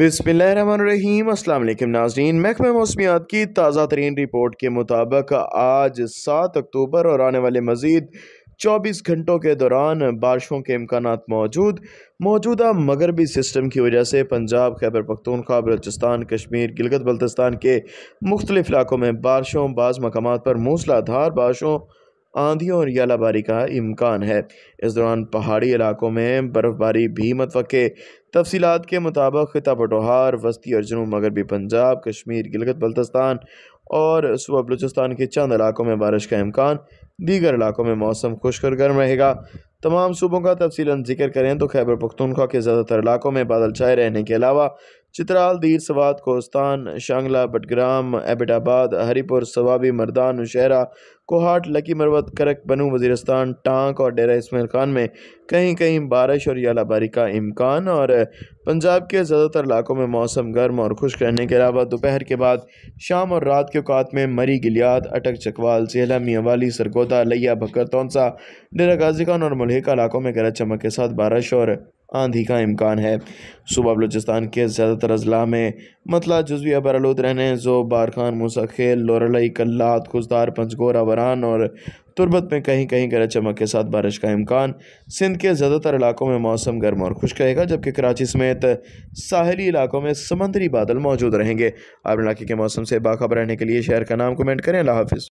बिसमीम अल्लाम नाजरीन महकमा मौसमियात की ताज़ा तरीन रिपोर्ट के मुताबिक आज सात अक्टूबर और आने वाले मज़ीद चौबीस घंटों के दौरान बारिशों के इम्कान मौजूद मौजूदा मगरबी सिस्टम की वजह से पंजाब खैबर पख्तूनख्वा बलोचिस्तान कश्मीर गिलगित बल्तिस्तान के मुख्तलिफ इलाकों में बारिशों बाज़ मकाम पर मूसलाधार बारिशों आंधियों और यालाबारी का इम्कान है इस दौरान पहाड़ी इलाकों में बर्फ़बारी भी मतवक़ तफसीत के मुताबिक खिता पटोहार वस्ती और जनूब मगरबी पंजाब कश्मीर गिलगत बल्तस्तान और सूबा बलूचिस्तान के चंद इलाकों में बारिश का इम्कान दीगर इलाकों में मौसम खुश्क और गर्म रहेगा तमाम सूबों का तफसीला जिक्र करें तो खैबर पख्तनखा के ज़्यादातर इलाकों में बादल छाए रहने के अलावा चित्राल दीर सवात कोस्तान शांगला बटग्राम एबिटाबाद हरीपुर सवाबी मरदान नौशहरा कोहाट लकी मरवत करक बनू वजीरस्तान टांक और डेरा इसमेल खान में कहीं कहीं बारिश और यालाबारी का इम्कान और पंजाब के ज़्यादातर इलाकों में मौसम गर्म और खुश्क रहने के अलावा दोपहर के बाद शाम और रात के अवकात में मरी गिलियात अटक चकवाल सेहला मियावाली सरगोदा लिया भक्कर तोनसा डेरा गाजी खान और मलहिका इलाकों में गरज चमक के साथ बारिश और आंधी का इम्कान है सुबह बलोचिस्तान के ज़्यादातर अजला में मतला जजवी बरलूद रहने जो बारखान मुसखेल लोरलई कल्लात खुशदार पंचगोरा वरान और तुरबत में कहीं कहीं गरज चमक के साथ बारिश का इम्कान सिंध के ज़्यादातर इलाकों में मौसम गर्म और खुश रहेगा जबकि कराची समेत साहली इलाकों में समंदरी बादल मौजूद रहेंगे आप इलाके के मौसम से बाखबर रहने के लिए शहर का नाम कमेंट करें अल्लाह हाफिज़